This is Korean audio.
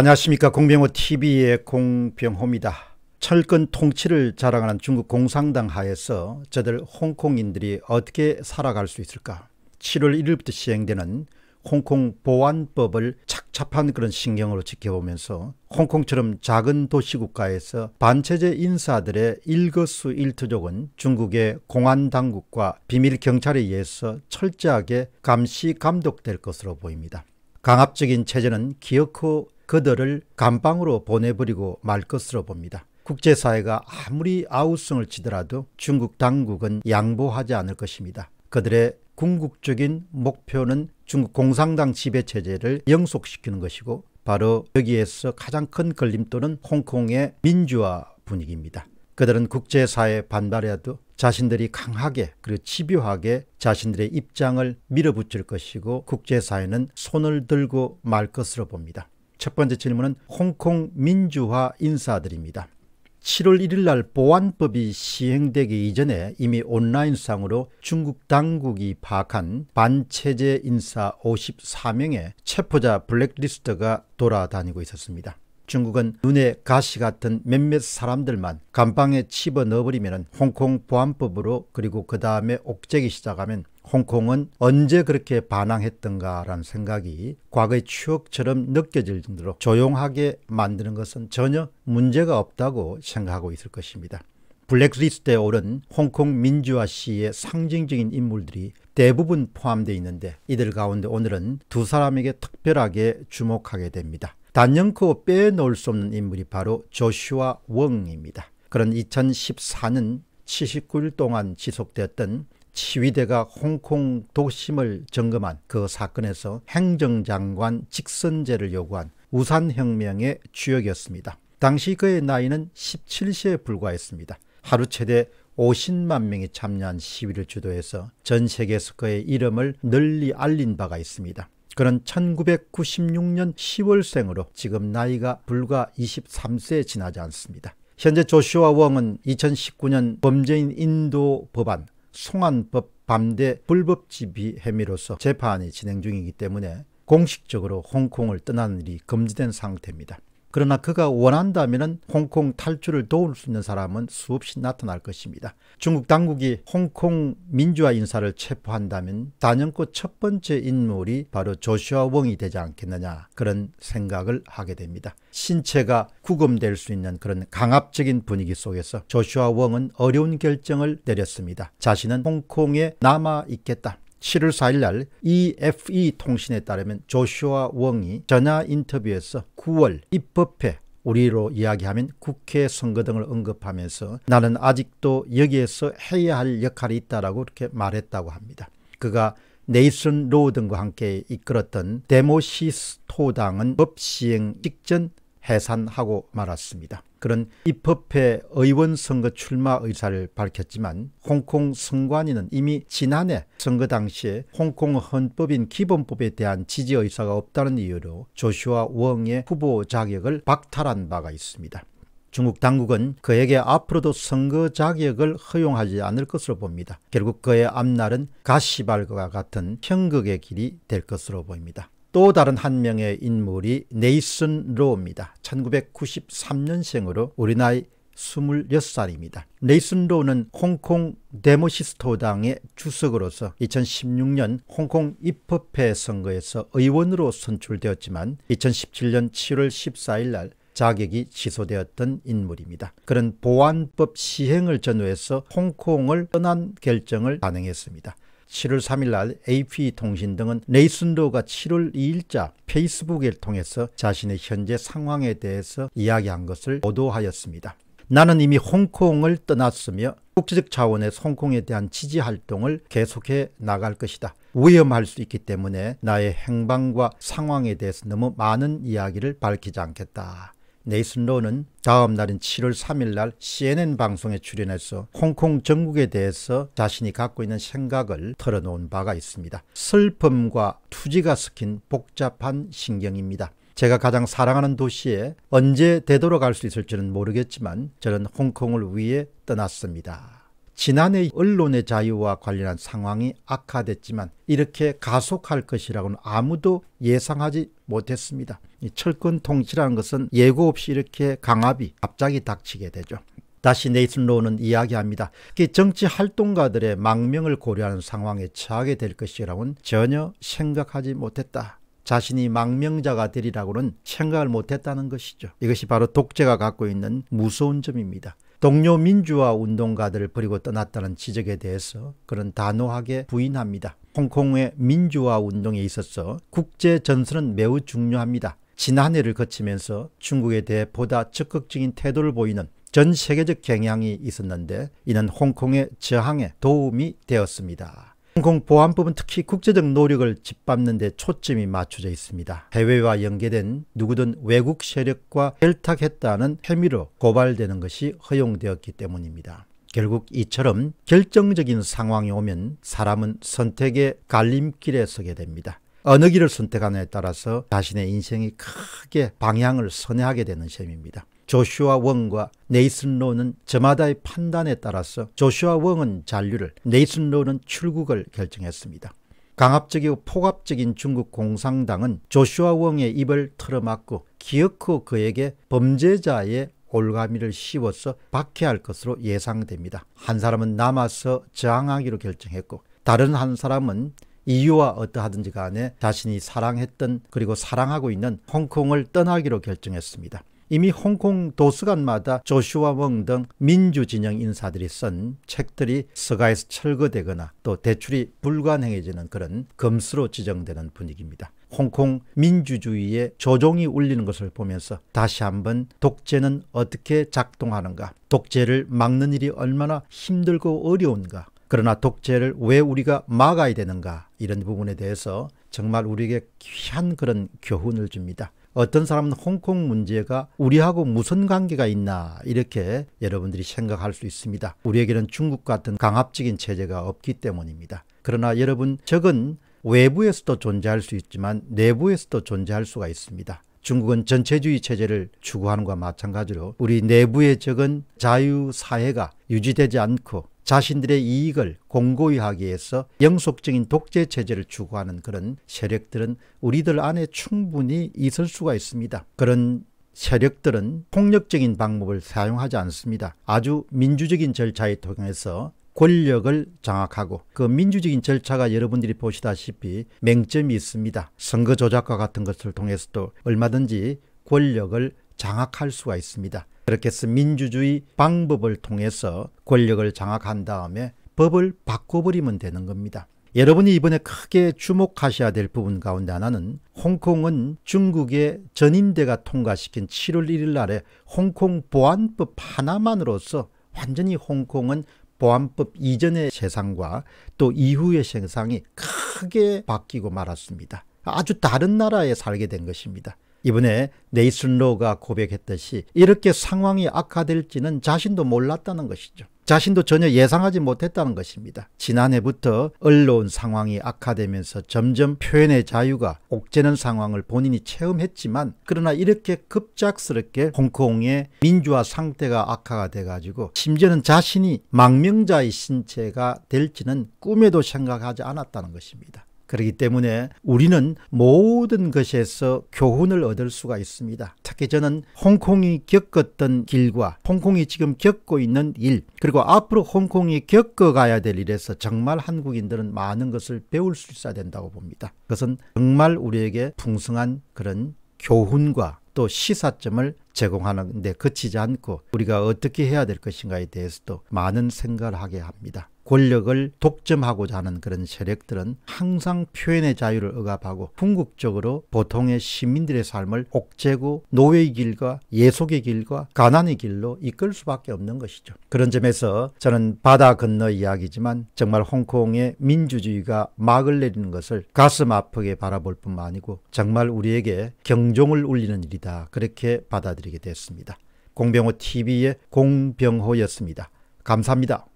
안녕하십니까 공병호TV의 공병호입니다. 철근 통치를 자랑하는 중국 공산당 하에서 저들 홍콩인들이 어떻게 살아갈 수 있을까 7월 1일부터 시행되는 홍콩 보안법을 착잡한 그런 신경으로 지켜보면서 홍콩처럼 작은 도시국가에서 반체제 인사들의 일거수일투족은 중국의 공안당국과 비밀경찰에 의해서 철저하게 감시 감독될 것으로 보입니다. 강압적인 체제는 기어코 그들을 감방으로 보내버리고 말 것으로 봅니다. 국제사회가 아무리 아우성을 치더라도 중국 당국은 양보하지 않을 것입니다. 그들의 궁극적인 목표는 중국 공산당 지배체제를 영속시키는 것이고 바로 여기에서 가장 큰 걸림돌은 홍콩의 민주화 분위기입니다. 그들은 국제사회에 반발해도 자신들이 강하게 그리고 집요하게 자신들의 입장을 밀어붙일 것이고 국제사회는 손을 들고 말 것으로 봅니다. 첫 번째 질문은 홍콩 민주화 인사들입니다. 7월 1일 날 보안법이 시행되기 이전에 이미 온라인상으로 중국 당국이 파악한 반체제 인사 54명의 체포자 블랙리스트가 돌아다니고 있었습니다. 중국은 눈에 가시 같은 몇몇 사람들만 감방에 집어 넣어버리면 홍콩 보안법으로 그리고 그 다음에 옥죄기 시작하면 홍콩은 언제 그렇게 반항했던가라는 생각이 과거의 추억처럼 느껴질 정도로 조용하게 만드는 것은 전혀 문제가 없다고 생각하고 있을 것입니다. 블랙리스트에 오른 홍콩 민주화 시의 상징적인 인물들이 대부분 포함되어 있는데 이들 가운데 오늘은 두 사람에게 특별하게 주목하게 됩니다. 단연코 빼놓을 수 없는 인물이 바로 조슈아 웡입니다. 그런 2014년 79일 동안 지속됐던 시위대가 홍콩 도심을 점검한 그 사건에서 행정장관 직선제를 요구한 우산혁명의 주역이었습니다. 당시 그의 나이는 17세에 불과했습니다. 하루 최대 50만 명이 참여한 시위를 주도해서 전 세계에서 그의 이름을 널리 알린 바가 있습니다. 그는 1996년 10월생으로 지금 나이가 불과 23세에 지나지 않습니다. 현재 조슈아 웡은 2019년 범죄인 인도 법안 송환법 반대 불법 지비 혐의로서 재판이 진행 중이기 때문에 공식적으로 홍콩을 떠나는 일이 금지된 상태입니다. 그러나 그가 원한다면 홍콩 탈출을 도울 수 있는 사람은 수없이 나타날 것입니다. 중국 당국이 홍콩 민주화 인사를 체포한다면 단연코 첫 번째 인물이 바로 조슈아 웡이 되지 않겠느냐 그런 생각을 하게 됩니다. 신체가 구금될 수 있는 그런 강압적인 분위기 속에서 조슈아 웡은 어려운 결정을 내렸습니다. 자신은 홍콩에 남아 있겠다. 7월 4일 날 EFE e 통신에 따르면 조슈아 웡이 전화 인터뷰에서 9월 입법회 우리로 이야기하면 국회 선거 등을 언급하면서 나는 아직도 여기에서 해야 할 역할이 있다라고 이렇게 말했다고 합니다. 그가 네이슨 로우 등과 함께 이끌었던 데모시스토당은 법 시행 직전 해산하고 말았습니다. 그런 입법회 의원 선거 출마 의사를 밝혔지만 홍콩 선관위는 이미 지난해 선거 당시에 홍콩 헌법인 기본법에 대한 지지 의사가 없다는 이유로 조슈아 웡의 후보 자격을 박탈한 바가 있습니다. 중국 당국은 그에게 앞으로도 선거 자격을 허용하지 않을 것으로 봅니다. 결국 그의 앞날은 가시발과 같은 형극의 길이 될 것으로 보입니다. 또 다른 한 명의 인물이 네이슨 로우입니다. 1993년생으로 우리 나이 26살입니다. 네이슨 로우는 홍콩 데모시스토당의 주석으로서 2016년 홍콩 입법회 선거에서 의원으로 선출되었지만 2017년 7월 14일 날 자격이 취소되었던 인물입니다. 그런 보안법 시행을 전후해서 홍콩을 떠난 결정을 단행했습니다. 7월 3일 날 AP 통신 등은 레이슨도가 7월 2일자 페이스북을 통해서 자신의 현재 상황에 대해서 이야기한 것을 보도하였습니다. 나는 이미 홍콩을 떠났으며 국제적 차원에 홍콩에 대한 지지 활동을 계속해 나갈 것이다. 위험할 수 있기 때문에 나의 행방과 상황에 대해서 너무 많은 이야기를 밝히지 않겠다. 네이슨 로는 다음 날인 7월 3일 날 CNN 방송에 출연해서 홍콩 전국에 대해서 자신이 갖고 있는 생각을 털어놓은 바가 있습니다. 슬픔과 투지가 섞인 복잡한 신경입니다. 제가 가장 사랑하는 도시에 언제 되돌아갈 수 있을지는 모르겠지만 저는 홍콩을 위해 떠났습니다. 지난해 언론의 자유와 관련한 상황이 악화됐지만 이렇게 가속할 것이라고는 아무도 예상하지 못했습니다. 철권 통치라는 것은 예고 없이 이렇게 강압이 갑자기 닥치게 되죠. 다시 네이슨 로는 우 이야기합니다. 정치 활동가들의 망명을 고려하는 상황에 처하게 될 것이라고는 전혀 생각하지 못했다. 자신이 망명자가 되리라고는 생각을 못했다는 것이죠. 이것이 바로 독재가 갖고 있는 무서운 점입니다. 동료 민주화 운동가들을 버리고 떠났다는 지적에 대해서 그런 단호하게 부인합니다. 홍콩의 민주화 운동에 있어서 국제 전선은 매우 중요합니다. 지난해를 거치면서 중국에 대해 보다 적극적인 태도를 보이는 전 세계적 경향이 있었는데 이는 홍콩의 저항에 도움이 되었습니다. 항공보안법은 특히 국제적 노력을 짓밟는 데 초점이 맞춰져 있습니다. 해외와 연계된 누구든 외국 세력과 결탁했다는 혐의로 고발되는 것이 허용되었기 때문입니다. 결국 이처럼 결정적인 상황이 오면 사람은 선택의 갈림길에 서게 됩니다. 어느 길을 선택하느냐에 따라서 자신의 인생이 크게 방향을 선회하게 되는 셈입니다. 조슈아 웡과 네이슨 로는 저마다의 판단에 따라서 조슈아 웡은 잔류를, 네이슨 로는 출국을 결정했습니다. 강압적이고 폭압적인 중국 공산당은 조슈아 웡의 입을 틀어막고 기어코 그에게 범죄자의 올가미를 씌워서 박해할 것으로 예상됩니다. 한 사람은 남아서 저항하기로 결정했고 다른 한 사람은 이유와 어떠하든지 간에 자신이 사랑했던 그리고 사랑하고 있는 홍콩을 떠나기로 결정했습니다. 이미 홍콩 도서관마다 조슈아 웡 등 민주진영 인사들이 쓴 책들이 서가에서 철거되거나 또 대출이 불가능해지는 그런 검수로 지정되는 분위기입니다. 홍콩 민주주의의 조종이 울리는 것을 보면서 다시 한번 독재는 어떻게 작동하는가, 독재를 막는 일이 얼마나 힘들고 어려운가, 그러나 독재를 왜 우리가 막아야 되는가 이런 부분에 대해서 정말 우리에게 귀한 그런 교훈을 줍니다. 어떤 사람은 홍콩 문제가 우리하고 무슨 관계가 있나 이렇게 여러분들이 생각할 수 있습니다. 우리에게는 중국 같은 강압적인 체제가 없기 때문입니다. 그러나 여러분 적은 외부에서도 존재할 수 있지만 내부에서도 존재할 수가 있습니다. 중국은 전체주의 체제를 추구하는 것과 마찬가지로 우리 내부의 적은 자유사회가 유지되지 않고 자신들의 이익을 공고히 하기 위해서 영속적인 독재 체제를 추구하는 그런 세력들은 우리들 안에 충분히 있을 수가 있습니다. 그런 세력들은 폭력적인 방법을 사용하지 않습니다. 아주 민주적인 절차에 통해서 권력을 장악하고 그 민주적인 절차가 여러분들이 보시다시피 맹점이 있습니다. 선거 조작과 같은 것을 통해서도 얼마든지 권력을 장악할 수가 있습니다. 그렇게 해서 민주주의 방법을 통해서 권력을 장악한 다음에 법을 바꿔버리면 되는 겁니다. 여러분이 이번에 크게 주목하셔야 될 부분 가운데 하나는 홍콩은 중국의 전임대가 통과시킨 7월 1일 날에 홍콩 보안법 하나만으로서 완전히 홍콩은 보안법 이전의 세상과 또 이후의 세상이 크게 바뀌고 말았습니다. 아주 다른 나라에 살게 된 것입니다. 이번에 네이슨 로가 고백했듯이 이렇게 상황이 악화될지는 자신도 몰랐다는 것이죠. 자신도 전혀 예상하지 못했다는 것입니다. 지난해부터 언론 상황이 악화되면서 점점 표현의 자유가 옥죄는 상황을 본인이 체험했지만 그러나 이렇게 급작스럽게 홍콩의 민주화 상태가 악화가 돼가지고 심지어는 자신이 망명자의 신체가 될지는 꿈에도 생각하지 않았다는 것입니다. 그렇기 때문에 우리는 모든 것에서 교훈을 얻을 수가 있습니다. 특히 저는 홍콩이 겪었던 길과 홍콩이 지금 겪고 있는 일 그리고 앞으로 홍콩이 겪어가야 될 일에서 정말 한국인들은 많은 것을 배울 수 있어야 된다고 봅니다. 그것은 정말 우리에게 풍성한 그런 교훈과 또 시사점을 제공하는데 그치지 않고 우리가 어떻게 해야 될 것인가에 대해서도 많은 생각을 하게 합니다. 권력을 독점하고자 하는 그런 세력들은 항상 표현의 자유를 억압하고 궁극적으로 보통의 시민들의 삶을 옥죄고 노예의 길과 예속의 길과 가난의 길로 이끌 수밖에 없는 것이죠. 그런 점에서 저는 바다 건너 이야기지만 정말 홍콩의 민주주의가 막을 내리는 것을 가슴 아프게 바라볼 뿐만 아니고 정말 우리에게 경종을 울리는 일이다. 그렇게 받아들입니다. 말씀드리게 됐습니다. 공병호 TV의 공병호였습니다. 감사합니다.